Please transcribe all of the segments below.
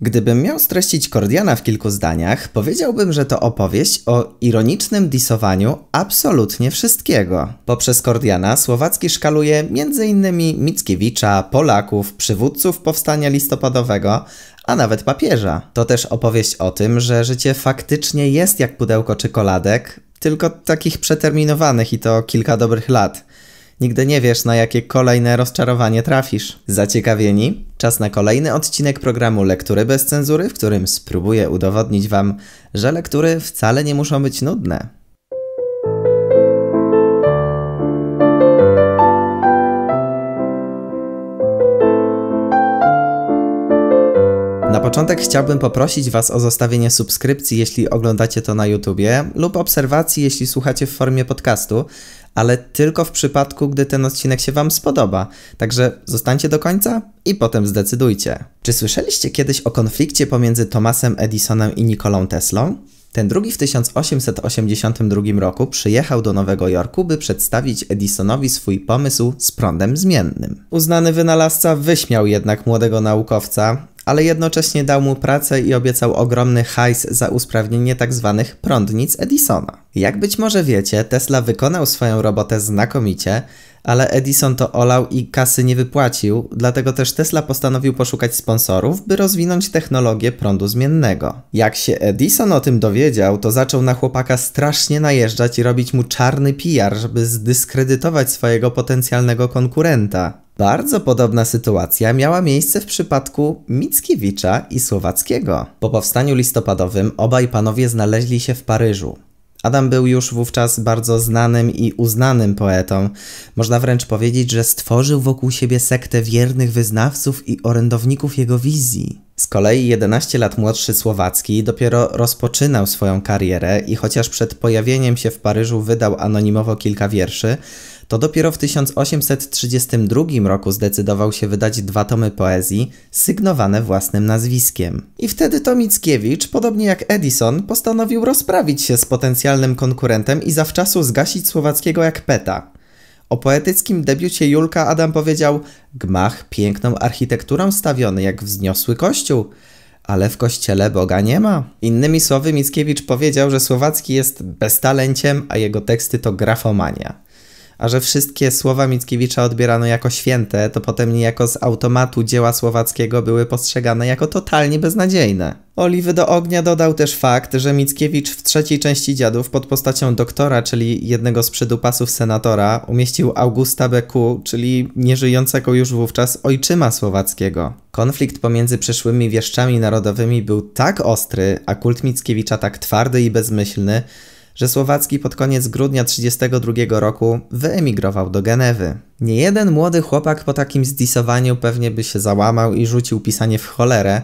Gdybym miał streścić Kordiana w kilku zdaniach, powiedziałbym, że to opowieść o ironicznym disowaniu absolutnie wszystkiego. Poprzez Kordiana Słowacki szkaluje m.in. Mickiewicza, Polaków, przywódców powstania listopadowego, a nawet papieża. To też opowieść o tym, że życie faktycznie jest jak pudełko czekoladek, tylko takich przeterminowanych i to kilka dobrych lat – Nigdy nie wiesz, na jakie kolejne rozczarowanie trafisz. Zaciekawieni? Czas na kolejny odcinek programu Lektury bez cenzury, w którym spróbuję udowodnić Wam, że lektury wcale nie muszą być nudne. Na początek chciałbym poprosić Was o zostawienie subskrypcji, jeśli oglądacie to na YouTubie, lub obserwacji, jeśli słuchacie w formie podcastu, ale tylko w przypadku, gdy ten odcinek się Wam spodoba. Także zostańcie do końca i potem zdecydujcie. Czy słyszeliście kiedyś o konflikcie pomiędzy Thomasem Edisonem i Nikolą Teslą? Ten drugi w 1882 roku przyjechał do Nowego Jorku, by przedstawić Edisonowi swój pomysł z prądem zmiennym. Uznany wynalazca wyśmiał jednak młodego naukowca, ale jednocześnie dał mu pracę i obiecał ogromny hajs za usprawnienie tzw. Tak prądnic Edisona. Jak być może wiecie, Tesla wykonał swoją robotę znakomicie, ale Edison to olał i kasy nie wypłacił, dlatego też Tesla postanowił poszukać sponsorów, by rozwinąć technologię prądu zmiennego. Jak się Edison o tym dowiedział, to zaczął na chłopaka strasznie najeżdżać i robić mu czarny PR, żeby zdyskredytować swojego potencjalnego konkurenta. Bardzo podobna sytuacja miała miejsce w przypadku Mickiewicza i Słowackiego. Po powstaniu listopadowym obaj panowie znaleźli się w Paryżu. Adam był już wówczas bardzo znanym i uznanym poetą. Można wręcz powiedzieć, że stworzył wokół siebie sektę wiernych wyznawców i orędowników jego wizji. Z kolei 11 lat młodszy Słowacki dopiero rozpoczynał swoją karierę i chociaż przed pojawieniem się w Paryżu wydał anonimowo kilka wierszy, to dopiero w 1832 roku zdecydował się wydać dwa tomy poezji sygnowane własnym nazwiskiem. I wtedy to Mickiewicz, podobnie jak Edison, postanowił rozprawić się z potencjalnym konkurentem i zawczasu zgasić słowackiego jak peta. O poetyckim debiucie Julka Adam powiedział: Gmach piękną architekturą stawiony jak wzniosły kościół ale w kościele Boga nie ma. Innymi słowy, Mickiewicz powiedział, że Słowacki jest beztalenciem, a jego teksty to grafomania a że wszystkie słowa Mickiewicza odbierano jako święte, to potem niejako z automatu dzieła słowackiego były postrzegane jako totalnie beznadziejne. Oliwy do ognia dodał też fakt, że Mickiewicz w trzeciej części Dziadów pod postacią doktora, czyli jednego z przydupasów senatora, umieścił Augusta Beku, czyli nieżyjącego już wówczas ojczyma słowackiego. Konflikt pomiędzy przyszłymi wieszczami narodowymi był tak ostry, a kult Mickiewicza tak twardy i bezmyślny, że Słowacki pod koniec grudnia 1932 roku wyemigrował do Genewy. Nie jeden młody chłopak po takim zdisowaniu pewnie by się załamał i rzucił pisanie w cholerę,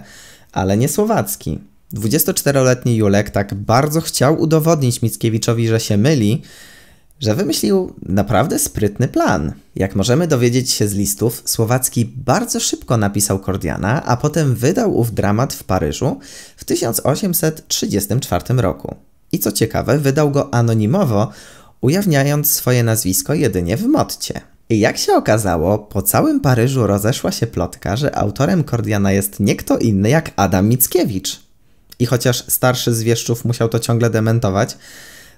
ale nie Słowacki. 24-letni Julek tak bardzo chciał udowodnić Mickiewiczowi, że się myli, że wymyślił naprawdę sprytny plan. Jak możemy dowiedzieć się z listów, Słowacki bardzo szybko napisał Kordiana, a potem wydał ów dramat w Paryżu w 1834 roku. I co ciekawe, wydał go anonimowo, ujawniając swoje nazwisko jedynie w motcie. I jak się okazało, po całym Paryżu rozeszła się plotka, że autorem Kordiana jest nie kto inny jak Adam Mickiewicz. I chociaż starszy z wieszczów musiał to ciągle dementować,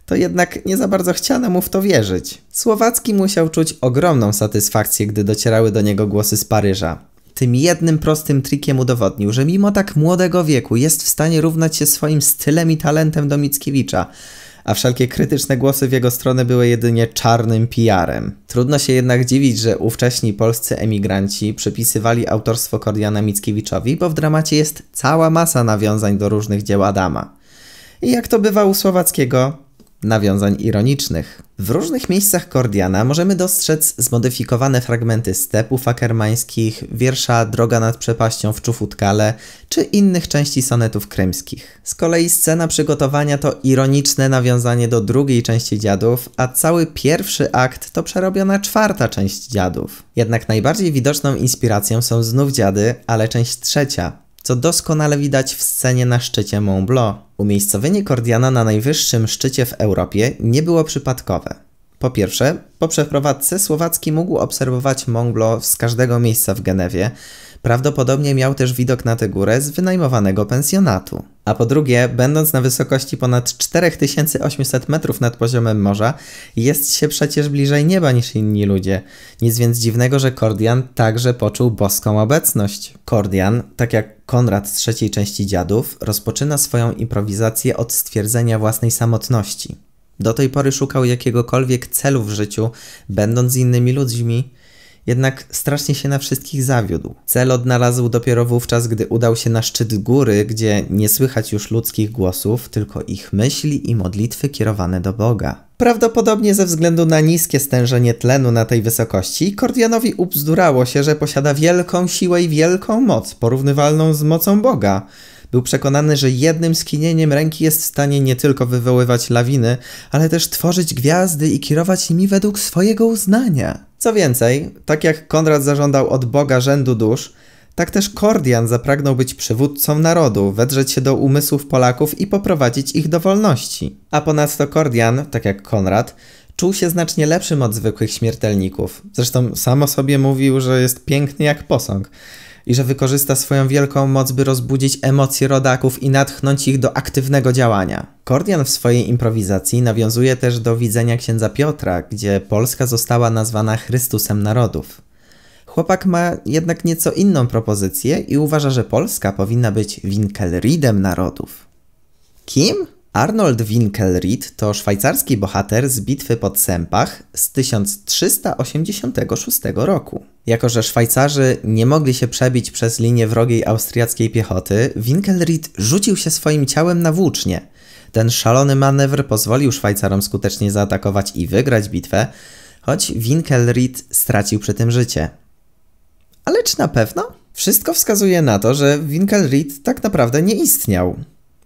to jednak nie za bardzo chciano mu w to wierzyć. Słowacki musiał czuć ogromną satysfakcję, gdy docierały do niego głosy z Paryża. Tym jednym prostym trikiem udowodnił, że mimo tak młodego wieku jest w stanie równać się swoim stylem i talentem do Mickiewicza, a wszelkie krytyczne głosy w jego stronę były jedynie czarnym PR-em. Trudno się jednak dziwić, że ówcześni polscy emigranci przypisywali autorstwo Kordiana Mickiewiczowi, bo w dramacie jest cała masa nawiązań do różnych dzieł Adama. I jak to bywa u Słowackiego, nawiązań ironicznych. W różnych miejscach Kordiana możemy dostrzec zmodyfikowane fragmenty stepów akermańskich, wiersza Droga nad przepaścią w Czufutkale czy innych części sonetów krymskich. Z kolei scena przygotowania to ironiczne nawiązanie do drugiej części Dziadów, a cały pierwszy akt to przerobiona czwarta część Dziadów. Jednak najbardziej widoczną inspiracją są znów Dziady, ale część trzecia, co doskonale widać w scenie na szczycie Mont Blanc. Umiejscowienie Kordiana na najwyższym szczycie w Europie nie było przypadkowe. Po pierwsze, po przeprowadzce Słowacki mógł obserwować Monglo z każdego miejsca w Genewie. Prawdopodobnie miał też widok na tę górę z wynajmowanego pensjonatu. A po drugie, będąc na wysokości ponad 4800 metrów nad poziomem morza, jest się przecież bliżej nieba niż inni ludzie. Nic więc dziwnego, że Kordian także poczuł boską obecność. Kordian, tak jak Konrad z trzeciej części Dziadów, rozpoczyna swoją improwizację od stwierdzenia własnej samotności. Do tej pory szukał jakiegokolwiek celu w życiu, będąc z innymi ludźmi, jednak strasznie się na wszystkich zawiódł. Cel odnalazł dopiero wówczas, gdy udał się na szczyt góry, gdzie nie słychać już ludzkich głosów, tylko ich myśli i modlitwy kierowane do Boga. Prawdopodobnie ze względu na niskie stężenie tlenu na tej wysokości, Kordianowi upzdurało się, że posiada wielką siłę i wielką moc, porównywalną z mocą Boga – był przekonany, że jednym skinieniem ręki jest w stanie nie tylko wywoływać lawiny, ale też tworzyć gwiazdy i kierować nimi według swojego uznania. Co więcej, tak jak Konrad zażądał od Boga rzędu dusz, tak też Kordian zapragnął być przywódcą narodu, wedrzeć się do umysłów Polaków i poprowadzić ich do wolności. A ponadto Kordian, tak jak Konrad, czuł się znacznie lepszym od zwykłych śmiertelników. Zresztą sam o sobie mówił, że jest piękny jak posąg i że wykorzysta swoją wielką moc, by rozbudzić emocje rodaków i natchnąć ich do aktywnego działania. Kordian w swojej improwizacji nawiązuje też do widzenia księdza Piotra, gdzie Polska została nazwana Chrystusem Narodów. Chłopak ma jednak nieco inną propozycję i uważa, że Polska powinna być Winkelriedem narodów. Kim? Arnold Winkelried to szwajcarski bohater z bitwy pod Sempach z 1386 roku. Jako że Szwajcarzy nie mogli się przebić przez linię wrogiej austriackiej piechoty, Winkelried rzucił się swoim ciałem na włócznie. Ten szalony manewr pozwolił Szwajcarom skutecznie zaatakować i wygrać bitwę, choć Winkelried stracił przy tym życie. Ale czy na pewno? Wszystko wskazuje na to, że Winkelried tak naprawdę nie istniał.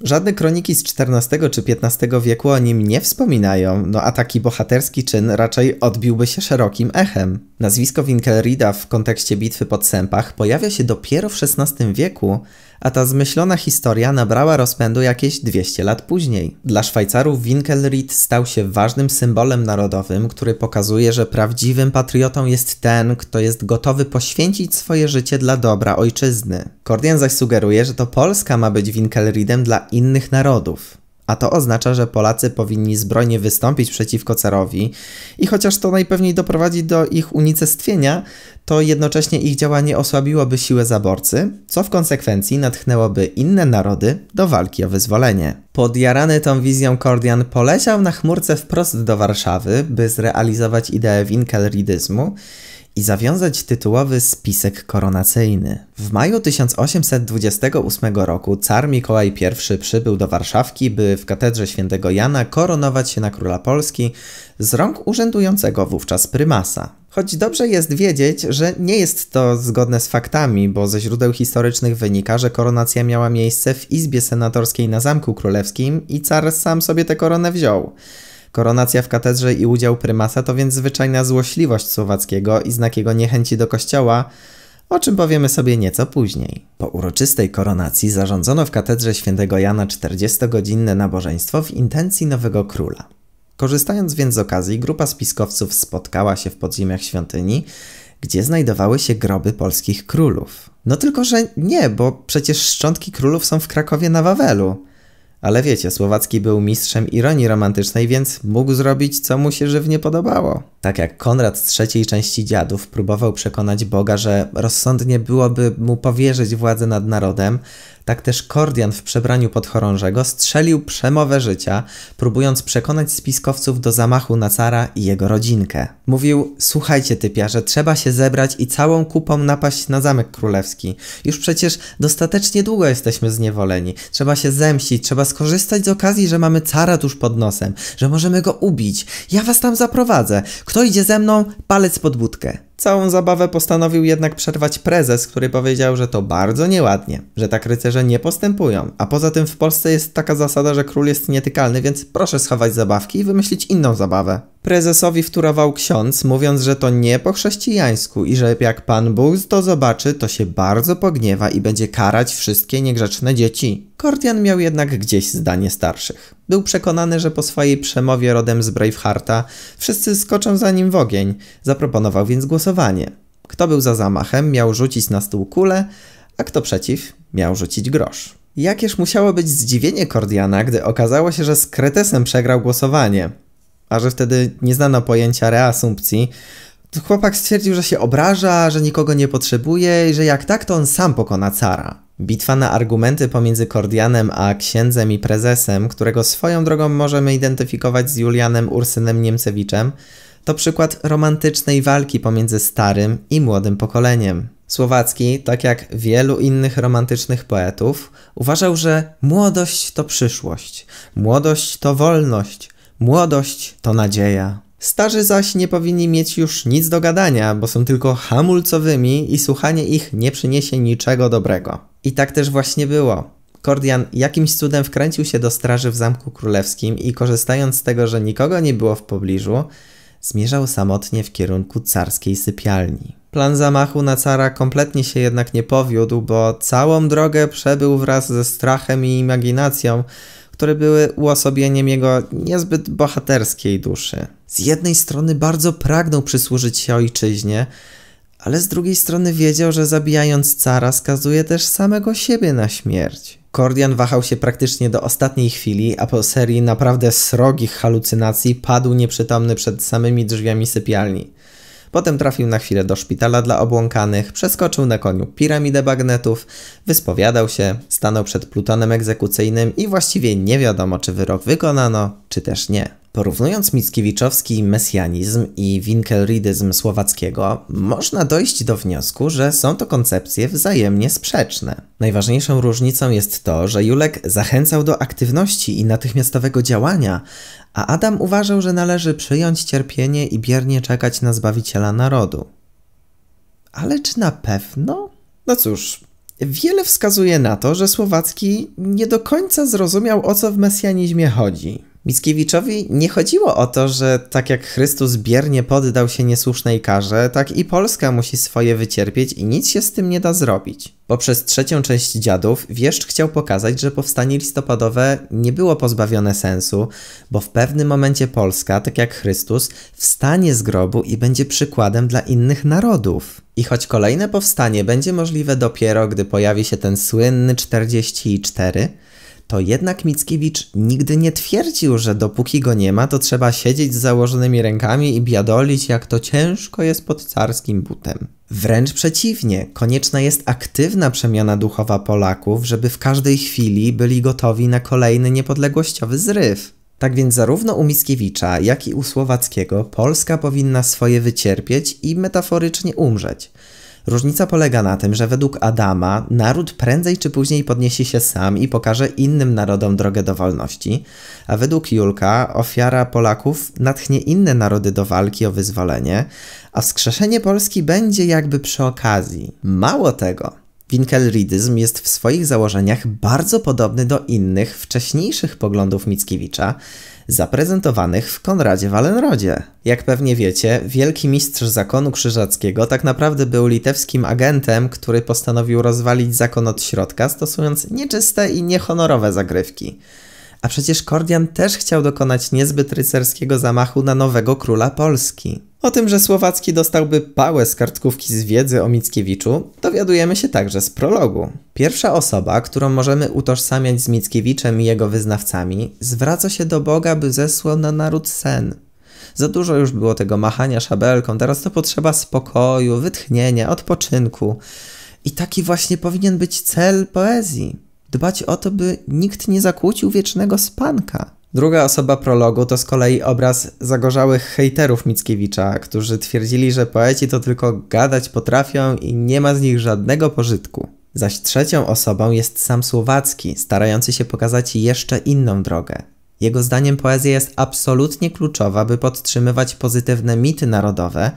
Żadne kroniki z XIV czy XV wieku o nim nie wspominają, no a taki bohaterski czyn raczej odbiłby się szerokim echem. Nazwisko Winkelrida w kontekście bitwy pod Sępach pojawia się dopiero w XVI wieku, a ta zmyślona historia nabrała rozpędu jakieś 200 lat później. Dla Szwajcarów Winkelried stał się ważnym symbolem narodowym, który pokazuje, że prawdziwym patriotą jest ten, kto jest gotowy poświęcić swoje życie dla dobra ojczyzny. Kordian zaś sugeruje, że to Polska ma być Winkelriedem dla innych narodów a to oznacza, że Polacy powinni zbrojnie wystąpić przeciwko carowi i chociaż to najpewniej doprowadzi do ich unicestwienia, to jednocześnie ich działanie osłabiłoby siłę zaborcy, co w konsekwencji natchnęłoby inne narody do walki o wyzwolenie. Podjarany tą wizją Kordian poleciał na chmurce wprost do Warszawy, by zrealizować ideę winkelridyzmu i zawiązać tytułowy spisek koronacyjny. W maju 1828 roku car Mikołaj I przybył do Warszawki, by w katedrze świętego Jana koronować się na króla Polski z rąk urzędującego wówczas prymasa. Choć dobrze jest wiedzieć, że nie jest to zgodne z faktami, bo ze źródeł historycznych wynika, że koronacja miała miejsce w izbie senatorskiej na Zamku Królewskim i car sam sobie tę koronę wziął. Koronacja w katedrze i udział prymasa to więc zwyczajna złośliwość Słowackiego i znak jego niechęci do kościoła, o czym powiemy sobie nieco później. Po uroczystej koronacji zarządzono w katedrze świętego Jana 40-godzinne nabożeństwo w intencji nowego króla. Korzystając więc z okazji, grupa spiskowców spotkała się w podziemiach świątyni, gdzie znajdowały się groby polskich królów. No tylko, że nie, bo przecież szczątki królów są w Krakowie na Wawelu. Ale wiecie, Słowacki był mistrzem ironii romantycznej, więc mógł zrobić co mu się żywnie podobało. Tak jak Konrad z trzeciej części Dziadów próbował przekonać Boga, że rozsądnie byłoby mu powierzyć władzę nad narodem, tak też Kordian w przebraniu podchorążego strzelił przemowę życia, próbując przekonać spiskowców do zamachu na cara i jego rodzinkę. Mówił, słuchajcie że trzeba się zebrać i całą kupą napaść na Zamek Królewski. Już przecież dostatecznie długo jesteśmy zniewoleni. Trzeba się zemścić, trzeba skorzystać z okazji, że mamy cara tuż pod nosem, że możemy go ubić. Ja was tam zaprowadzę. Kto kto idzie ze mną? Palec pod budkę. Całą zabawę postanowił jednak przerwać prezes, który powiedział, że to bardzo nieładnie, że tak rycerze nie postępują, a poza tym w Polsce jest taka zasada, że król jest nietykalny, więc proszę schować zabawki i wymyślić inną zabawę. Prezesowi wtórował ksiądz, mówiąc, że to nie po chrześcijańsku i że jak Pan Bóg to zobaczy, to się bardzo pogniewa i będzie karać wszystkie niegrzeczne dzieci. Kordian miał jednak gdzieś zdanie starszych. Był przekonany, że po swojej przemowie rodem z Bravehearta wszyscy skoczą za nim w ogień. Zaproponował więc głosowanie. Kto był za zamachem, miał rzucić na stół kulę, a kto przeciw, miał rzucić grosz. Jakież musiało być zdziwienie Kordiana, gdy okazało się, że z Kretesem przegrał głosowanie a że wtedy nie znano pojęcia reasumpcji, to chłopak stwierdził, że się obraża, że nikogo nie potrzebuje i że jak tak, to on sam pokona cara. Bitwa na argumenty pomiędzy Kordianem a księdzem i prezesem, którego swoją drogą możemy identyfikować z Julianem Ursynem Niemcewiczem, to przykład romantycznej walki pomiędzy starym i młodym pokoleniem. Słowacki, tak jak wielu innych romantycznych poetów, uważał, że młodość to przyszłość, młodość to wolność, Młodość to nadzieja. Starzy zaś nie powinni mieć już nic do gadania, bo są tylko hamulcowymi i słuchanie ich nie przyniesie niczego dobrego. I tak też właśnie było. Kordian jakimś cudem wkręcił się do straży w Zamku Królewskim i korzystając z tego, że nikogo nie było w pobliżu, zmierzał samotnie w kierunku carskiej sypialni. Plan zamachu na cara kompletnie się jednak nie powiódł, bo całą drogę przebył wraz ze strachem i imaginacją, które były uosobieniem jego niezbyt bohaterskiej duszy. Z jednej strony bardzo pragnął przysłużyć się ojczyźnie, ale z drugiej strony wiedział, że zabijając cara skazuje też samego siebie na śmierć. Kordian wahał się praktycznie do ostatniej chwili, a po serii naprawdę srogich halucynacji padł nieprzytomny przed samymi drzwiami sypialni. Potem trafił na chwilę do szpitala dla obłąkanych, przeskoczył na koniu piramidę bagnetów, wyspowiadał się, stanął przed plutonem egzekucyjnym i właściwie nie wiadomo, czy wyrok wykonano, czy też nie. Porównując mickiewiczowski mesjanizm i winkelridyzm słowackiego, można dojść do wniosku, że są to koncepcje wzajemnie sprzeczne. Najważniejszą różnicą jest to, że Julek zachęcał do aktywności i natychmiastowego działania, a Adam uważał, że należy przyjąć cierpienie i biernie czekać na Zbawiciela narodu. Ale czy na pewno? No cóż, wiele wskazuje na to, że Słowacki nie do końca zrozumiał o co w mesjanizmie chodzi. Mickiewiczowi nie chodziło o to, że tak jak Chrystus biernie poddał się niesłusznej karze, tak i Polska musi swoje wycierpieć i nic się z tym nie da zrobić. Poprzez trzecią część dziadów wieszcz chciał pokazać, że powstanie listopadowe nie było pozbawione sensu, bo w pewnym momencie Polska, tak jak Chrystus, wstanie z grobu i będzie przykładem dla innych narodów. I choć kolejne powstanie będzie możliwe dopiero, gdy pojawi się ten słynny 44, to jednak Mickiewicz nigdy nie twierdził, że dopóki go nie ma, to trzeba siedzieć z założonymi rękami i biadolić, jak to ciężko jest pod carskim butem. Wręcz przeciwnie, konieczna jest aktywna przemiana duchowa Polaków, żeby w każdej chwili byli gotowi na kolejny niepodległościowy zryw. Tak więc zarówno u Mickiewicza, jak i u Słowackiego Polska powinna swoje wycierpieć i metaforycznie umrzeć. Różnica polega na tym, że według Adama naród prędzej czy później podniesie się sam i pokaże innym narodom drogę do wolności, a według Julka ofiara Polaków natchnie inne narody do walki o wyzwolenie, a wskrzeszenie Polski będzie jakby przy okazji. Mało tego, Winkelriedyzm jest w swoich założeniach bardzo podobny do innych, wcześniejszych poglądów Mickiewicza, zaprezentowanych w Konradzie Walenrodzie. Jak pewnie wiecie, wielki mistrz zakonu krzyżackiego tak naprawdę był litewskim agentem, który postanowił rozwalić zakon od środka, stosując nieczyste i niehonorowe zagrywki. A przecież Kordian też chciał dokonać niezbyt rycerskiego zamachu na nowego króla Polski. O tym, że Słowacki dostałby pałę z kartkówki z wiedzy o Mickiewiczu, dowiadujemy się także z prologu. Pierwsza osoba, którą możemy utożsamiać z Mickiewiczem i jego wyznawcami, zwraca się do Boga, by zesłał na naród sen. Za dużo już było tego machania szabelką, teraz to potrzeba spokoju, wytchnienia, odpoczynku. I taki właśnie powinien być cel poezji. Dbać o to, by nikt nie zakłócił wiecznego spanka. Druga osoba prologu to z kolei obraz zagorzałych hejterów Mickiewicza, którzy twierdzili, że poeci to tylko gadać potrafią i nie ma z nich żadnego pożytku. Zaś trzecią osobą jest sam Słowacki, starający się pokazać jeszcze inną drogę. Jego zdaniem poezja jest absolutnie kluczowa, by podtrzymywać pozytywne mity narodowe,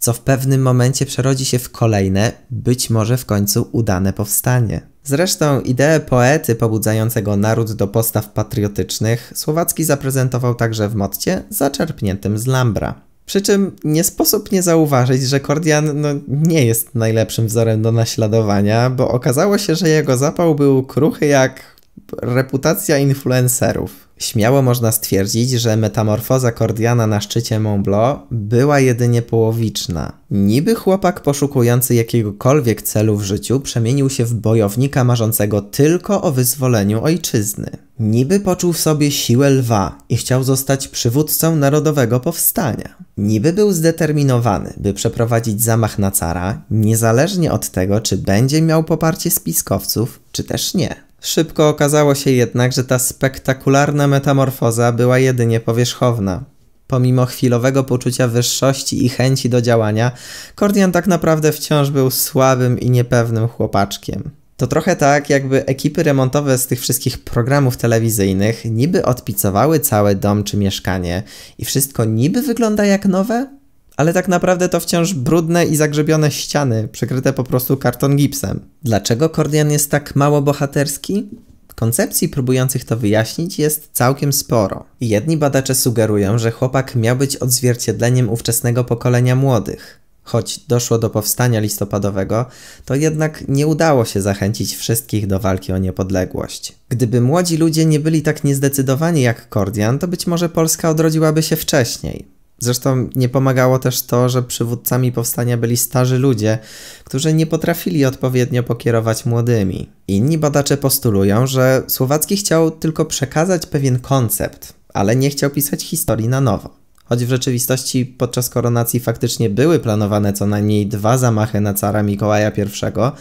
co w pewnym momencie przerodzi się w kolejne, być może w końcu udane powstanie. Zresztą ideę poety pobudzającego naród do postaw patriotycznych Słowacki zaprezentował także w motcie zaczerpniętym z Lambra. Przy czym nie sposób nie zauważyć, że Kordian no, nie jest najlepszym wzorem do naśladowania, bo okazało się, że jego zapał był kruchy jak reputacja influencerów. Śmiało można stwierdzić, że metamorfoza Kordiana na szczycie Mont Blanc była jedynie połowiczna. Niby chłopak poszukujący jakiegokolwiek celu w życiu przemienił się w bojownika marzącego tylko o wyzwoleniu ojczyzny. Niby poczuł w sobie siłę lwa i chciał zostać przywódcą narodowego powstania. Niby był zdeterminowany, by przeprowadzić zamach na cara, niezależnie od tego, czy będzie miał poparcie spiskowców, czy też nie. Szybko okazało się jednak, że ta spektakularna metamorfoza była jedynie powierzchowna. Pomimo chwilowego poczucia wyższości i chęci do działania, Kordian tak naprawdę wciąż był słabym i niepewnym chłopaczkiem. To trochę tak, jakby ekipy remontowe z tych wszystkich programów telewizyjnych niby odpicowały cały dom czy mieszkanie i wszystko niby wygląda jak nowe, ale tak naprawdę to wciąż brudne i zagrzebione ściany, przykryte po prostu karton gipsem. Dlaczego Kordian jest tak mało bohaterski? Koncepcji próbujących to wyjaśnić jest całkiem sporo. Jedni badacze sugerują, że chłopak miał być odzwierciedleniem ówczesnego pokolenia młodych. Choć doszło do powstania listopadowego, to jednak nie udało się zachęcić wszystkich do walki o niepodległość. Gdyby młodzi ludzie nie byli tak niezdecydowani jak Kordian, to być może Polska odrodziłaby się wcześniej. Zresztą nie pomagało też to, że przywódcami powstania byli starzy ludzie, którzy nie potrafili odpowiednio pokierować młodymi. Inni badacze postulują, że Słowacki chciał tylko przekazać pewien koncept, ale nie chciał pisać historii na nowo choć w rzeczywistości podczas koronacji faktycznie były planowane co najmniej dwa zamachy na cara Mikołaja I,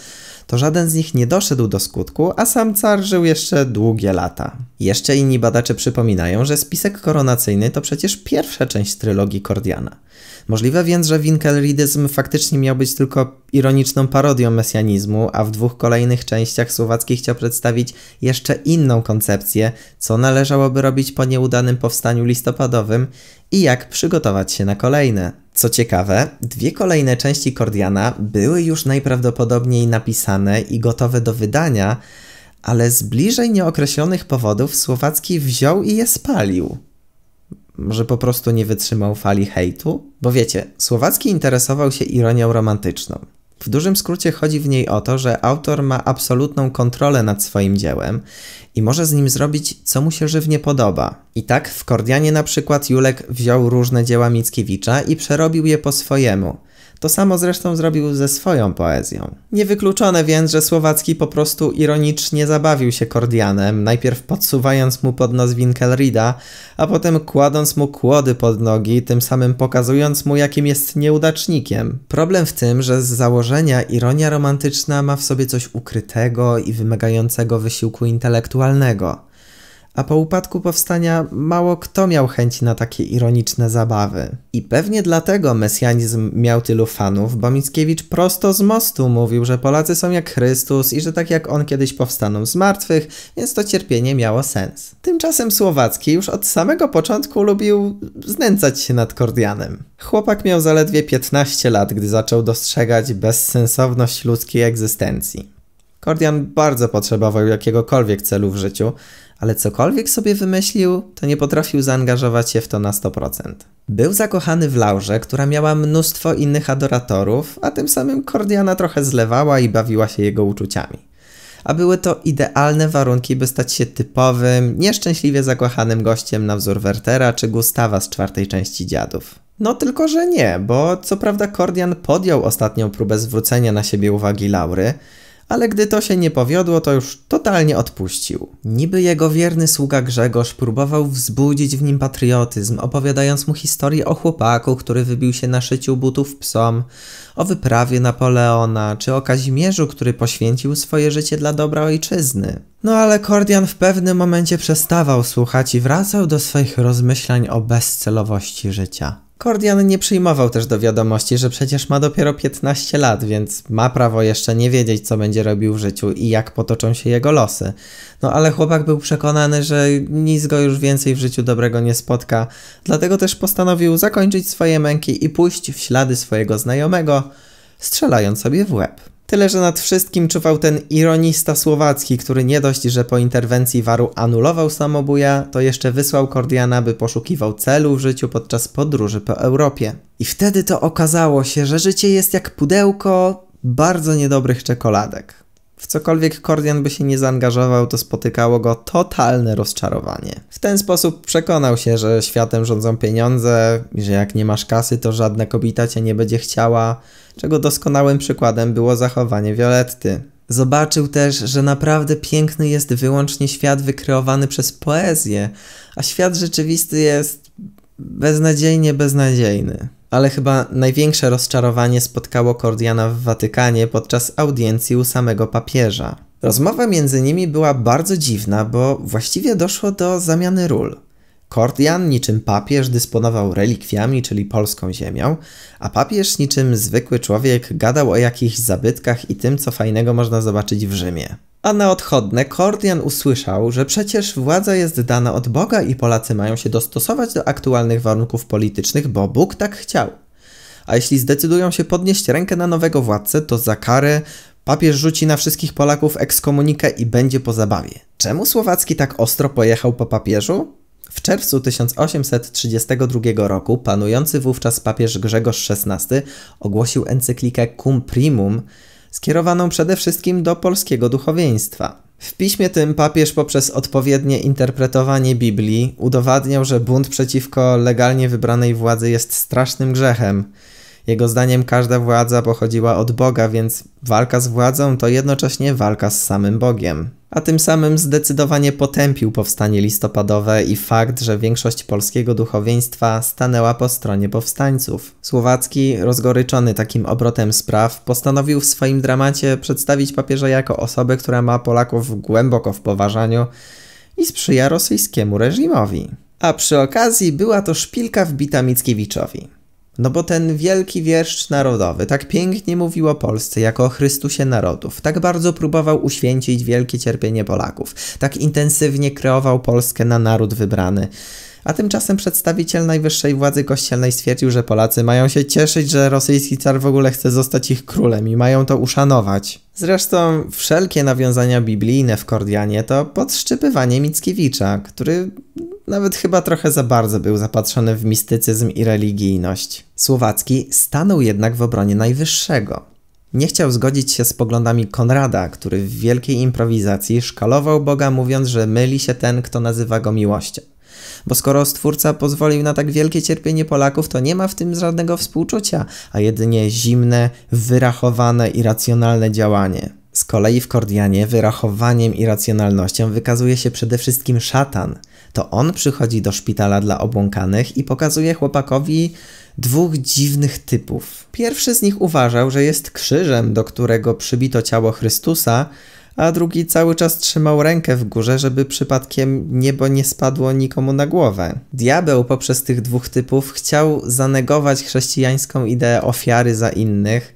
to żaden z nich nie doszedł do skutku, a sam car żył jeszcze długie lata. Jeszcze inni badacze przypominają, że spisek koronacyjny to przecież pierwsza część trylogii Kordiana. Możliwe więc, że Winkelridyzm faktycznie miał być tylko ironiczną parodią mesjanizmu, a w dwóch kolejnych częściach Słowacki chciał przedstawić jeszcze inną koncepcję, co należałoby robić po nieudanym powstaniu listopadowym i jak przygotować się na kolejne. Co ciekawe, dwie kolejne części Kordiana były już najprawdopodobniej napisane i gotowe do wydania, ale z bliżej nieokreślonych powodów Słowacki wziął i je spalił. Może po prostu nie wytrzymał fali hejtu? Bo wiecie, Słowacki interesował się ironią romantyczną. W dużym skrócie chodzi w niej o to, że autor ma absolutną kontrolę nad swoim dziełem i może z nim zrobić, co mu się żywnie podoba. I tak w Kordianie na przykład Julek wziął różne dzieła Mickiewicza i przerobił je po swojemu – to samo zresztą zrobił ze swoją poezją. Niewykluczone więc, że Słowacki po prostu ironicznie zabawił się Kordianem, najpierw podsuwając mu pod nos Winkelrida, a potem kładąc mu kłody pod nogi, tym samym pokazując mu jakim jest nieudacznikiem. Problem w tym, że z założenia ironia romantyczna ma w sobie coś ukrytego i wymagającego wysiłku intelektualnego a po upadku powstania mało kto miał chęci na takie ironiczne zabawy. I pewnie dlatego mesjanizm miał tylu fanów, bo Mickiewicz prosto z mostu mówił, że Polacy są jak Chrystus i że tak jak on kiedyś powstaną z martwych, więc to cierpienie miało sens. Tymczasem Słowacki już od samego początku lubił znęcać się nad Kordianem. Chłopak miał zaledwie 15 lat, gdy zaczął dostrzegać bezsensowność ludzkiej egzystencji. Kordian bardzo potrzebował jakiegokolwiek celu w życiu, ale cokolwiek sobie wymyślił, to nie potrafił zaangażować się w to na 100%. Był zakochany w Laurze, która miała mnóstwo innych adoratorów, a tym samym Kordiana trochę zlewała i bawiła się jego uczuciami. A były to idealne warunki, by stać się typowym, nieszczęśliwie zakochanym gościem na wzór Wertera czy Gustawa z czwartej części Dziadów. No tylko, że nie, bo co prawda Kordian podjął ostatnią próbę zwrócenia na siebie uwagi Laury, ale gdy to się nie powiodło, to już totalnie odpuścił. Niby jego wierny sługa Grzegorz próbował wzbudzić w nim patriotyzm, opowiadając mu historię o chłopaku, który wybił się na szyciu butów psom, o wyprawie Napoleona, czy o Kazimierzu, który poświęcił swoje życie dla dobra ojczyzny. No ale Kordian w pewnym momencie przestawał słuchać i wracał do swoich rozmyślań o bezcelowości życia. Kordian nie przyjmował też do wiadomości, że przecież ma dopiero 15 lat, więc ma prawo jeszcze nie wiedzieć, co będzie robił w życiu i jak potoczą się jego losy. No ale chłopak był przekonany, że nic go już więcej w życiu dobrego nie spotka, dlatego też postanowił zakończyć swoje męki i pójść w ślady swojego znajomego, strzelając sobie w łeb. Tyle, że nad wszystkim czuwał ten ironista słowacki, który nie dość, że po interwencji Waru anulował samobuja, to jeszcze wysłał Kordiana, by poszukiwał celu w życiu podczas podróży po Europie. I wtedy to okazało się, że życie jest jak pudełko bardzo niedobrych czekoladek. W cokolwiek Kordian by się nie zaangażował, to spotykało go totalne rozczarowanie. W ten sposób przekonał się, że światem rządzą pieniądze i że jak nie masz kasy, to żadna kobieta cię nie będzie chciała, czego doskonałym przykładem było zachowanie Violetty. Zobaczył też, że naprawdę piękny jest wyłącznie świat wykreowany przez poezję, a świat rzeczywisty jest beznadziejnie beznadziejny. Ale chyba największe rozczarowanie spotkało Kordiana w Watykanie podczas audiencji u samego papieża. Rozmowa między nimi była bardzo dziwna, bo właściwie doszło do zamiany ról. Kordian niczym papież dysponował relikwiami, czyli polską ziemią, a papież niczym zwykły człowiek gadał o jakichś zabytkach i tym, co fajnego można zobaczyć w Rzymie. A na odchodne Kordian usłyszał, że przecież władza jest dana od Boga i Polacy mają się dostosować do aktualnych warunków politycznych, bo Bóg tak chciał. A jeśli zdecydują się podnieść rękę na nowego władcę, to za karę papież rzuci na wszystkich Polaków ekskomunikę i będzie po zabawie. Czemu Słowacki tak ostro pojechał po papieżu? W czerwcu 1832 roku panujący wówczas papież Grzegorz XVI ogłosił encyklikę Cum Primum, skierowaną przede wszystkim do polskiego duchowieństwa. W piśmie tym papież poprzez odpowiednie interpretowanie Biblii udowadniał, że bunt przeciwko legalnie wybranej władzy jest strasznym grzechem. Jego zdaniem każda władza pochodziła od Boga, więc walka z władzą to jednocześnie walka z samym Bogiem a tym samym zdecydowanie potępił powstanie listopadowe i fakt, że większość polskiego duchowieństwa stanęła po stronie powstańców. Słowacki, rozgoryczony takim obrotem spraw, postanowił w swoim dramacie przedstawić papieża jako osobę, która ma Polaków głęboko w poważaniu i sprzyja rosyjskiemu reżimowi. A przy okazji była to szpilka wbita Mickiewiczowi. No bo ten wielki wiersz narodowy tak pięknie mówił o Polsce jako o Chrystusie narodów, tak bardzo próbował uświęcić wielkie cierpienie Polaków, tak intensywnie kreował Polskę na naród wybrany. A tymczasem przedstawiciel najwyższej władzy kościelnej stwierdził, że Polacy mają się cieszyć, że rosyjski car w ogóle chce zostać ich królem i mają to uszanować. Zresztą wszelkie nawiązania biblijne w Kordianie to podszczypywanie Mickiewicza, który nawet chyba trochę za bardzo był zapatrzony w mistycyzm i religijność. Słowacki stanął jednak w obronie najwyższego. Nie chciał zgodzić się z poglądami Konrada, który w wielkiej improwizacji szkalował Boga mówiąc, że myli się ten, kto nazywa go miłością. Bo skoro stwórca pozwolił na tak wielkie cierpienie Polaków, to nie ma w tym żadnego współczucia, a jedynie zimne, wyrachowane i racjonalne działanie. Z kolei w Kordianie wyrachowaniem i racjonalnością wykazuje się przede wszystkim szatan. To on przychodzi do szpitala dla obłąkanych i pokazuje chłopakowi dwóch dziwnych typów. Pierwszy z nich uważał, że jest krzyżem, do którego przybito ciało Chrystusa, a drugi cały czas trzymał rękę w górze, żeby przypadkiem niebo nie spadło nikomu na głowę. Diabeł poprzez tych dwóch typów chciał zanegować chrześcijańską ideę ofiary za innych,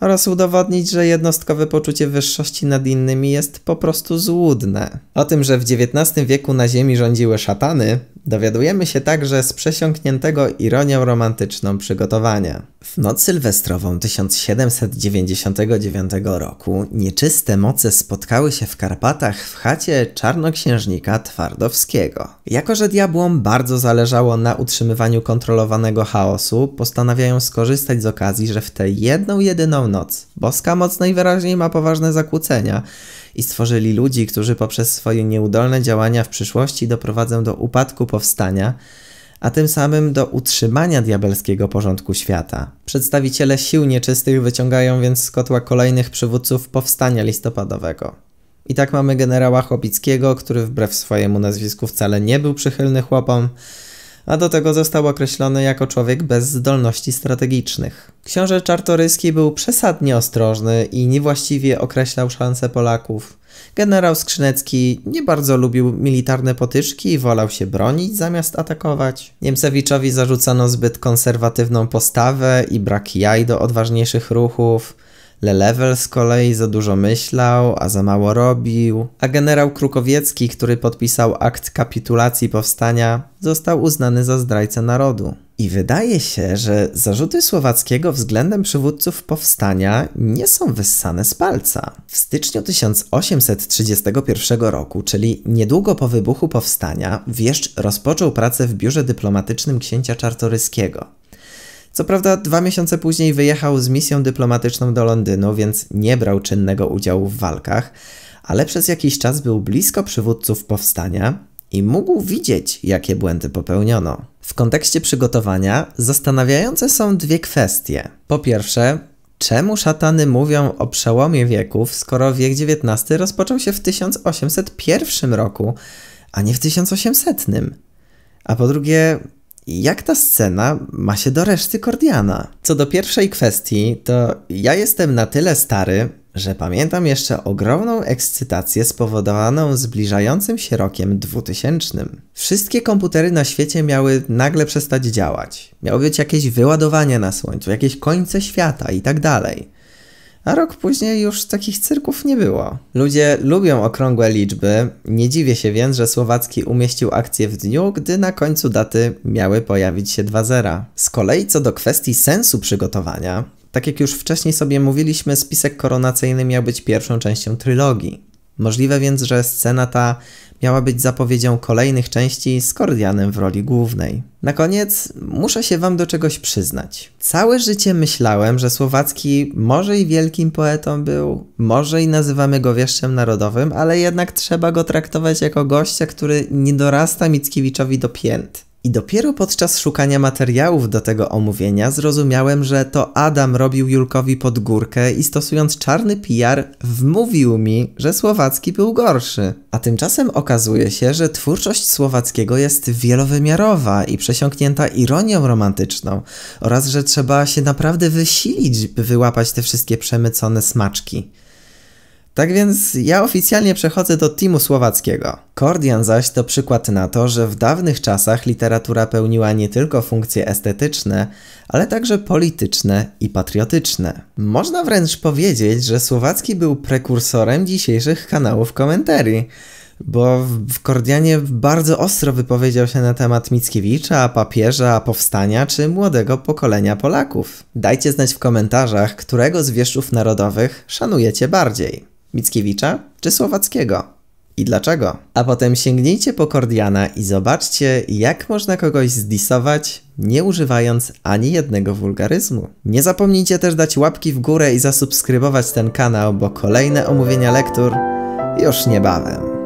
oraz udowodnić, że jednostkowe poczucie wyższości nad innymi jest po prostu złudne. O tym, że w XIX wieku na Ziemi rządziły szatany, dowiadujemy się także z przesiąkniętego ironią romantyczną przygotowania. W noc sylwestrową 1799 roku nieczyste moce spotkały się w Karpatach w chacie czarnoksiężnika Twardowskiego. Jako, że diabłom bardzo zależało na utrzymywaniu kontrolowanego chaosu, postanawiają skorzystać z okazji, że w tę jedną jedyną Północ. Boska moc najwyraźniej ma poważne zakłócenia i stworzyli ludzi, którzy poprzez swoje nieudolne działania w przyszłości doprowadzą do upadku powstania, a tym samym do utrzymania diabelskiego porządku świata. Przedstawiciele sił nieczystych wyciągają więc z kotła kolejnych przywódców powstania listopadowego. I tak mamy generała Chłopickiego, który wbrew swojemu nazwisku wcale nie był przychylny chłopom, a do tego został określony jako człowiek bez zdolności strategicznych. Książę Czartoryski był przesadnie ostrożny i niewłaściwie określał szanse Polaków. Generał Skrzynecki nie bardzo lubił militarne potyczki i wolał się bronić zamiast atakować. Niemcewiczowi zarzucano zbyt konserwatywną postawę i brak jaj do odważniejszych ruchów. Lelewel z kolei za dużo myślał, a za mało robił, a generał Krukowiecki, który podpisał akt kapitulacji powstania, został uznany za zdrajcę narodu. I wydaje się, że zarzuty Słowackiego względem przywódców powstania nie są wyssane z palca. W styczniu 1831 roku, czyli niedługo po wybuchu powstania, Wieszcz rozpoczął pracę w biurze dyplomatycznym księcia Czartoryskiego. Co prawda, dwa miesiące później wyjechał z misją dyplomatyczną do Londynu, więc nie brał czynnego udziału w walkach, ale przez jakiś czas był blisko przywódców powstania i mógł widzieć, jakie błędy popełniono. W kontekście przygotowania zastanawiające są dwie kwestie. Po pierwsze, czemu szatany mówią o przełomie wieków, skoro wiek XIX rozpoczął się w 1801 roku, a nie w 1800? A po drugie, jak ta scena ma się do reszty Kordiana? Co do pierwszej kwestii, to ja jestem na tyle stary, że pamiętam jeszcze ogromną ekscytację spowodowaną zbliżającym się rokiem 2000. Wszystkie komputery na świecie miały nagle przestać działać. Miało być jakieś wyładowanie na słońcu, jakieś końce świata i tak dalej a rok później już takich cyrków nie było. Ludzie lubią okrągłe liczby, nie dziwię się więc, że Słowacki umieścił akcję w dniu, gdy na końcu daty miały pojawić się dwa zera. Z kolei co do kwestii sensu przygotowania, tak jak już wcześniej sobie mówiliśmy, spisek koronacyjny miał być pierwszą częścią trylogii. Możliwe więc, że scena ta miała być zapowiedzią kolejnych części z Kordianem w roli głównej. Na koniec muszę się wam do czegoś przyznać. Całe życie myślałem, że Słowacki może i wielkim poetą był, może i nazywamy go wieszczem narodowym, ale jednak trzeba go traktować jako gościa, który nie dorasta Mickiewiczowi do pięt. I dopiero podczas szukania materiałów do tego omówienia zrozumiałem, że to Adam robił Julkowi pod górkę i stosując czarny PR wmówił mi, że słowacki był gorszy. A tymczasem okazuje się, że twórczość słowackiego jest wielowymiarowa i przesiąknięta ironią romantyczną oraz, że trzeba się naprawdę wysilić, by wyłapać te wszystkie przemycone smaczki. Tak więc ja oficjalnie przechodzę do teamu słowackiego. Kordian zaś to przykład na to, że w dawnych czasach literatura pełniła nie tylko funkcje estetyczne, ale także polityczne i patriotyczne. Można wręcz powiedzieć, że słowacki był prekursorem dzisiejszych kanałów komentarzy, bo w Kordianie bardzo ostro wypowiedział się na temat Mickiewicza, papieża, powstania czy młodego pokolenia Polaków. Dajcie znać w komentarzach, którego z wieszczów narodowych szanujecie bardziej. Mickiewicza czy Słowackiego? I dlaczego? A potem sięgnijcie po Kordiana i zobaczcie, jak można kogoś zdisować, nie używając ani jednego wulgaryzmu. Nie zapomnijcie też dać łapki w górę i zasubskrybować ten kanał, bo kolejne omówienia lektur już niebawem.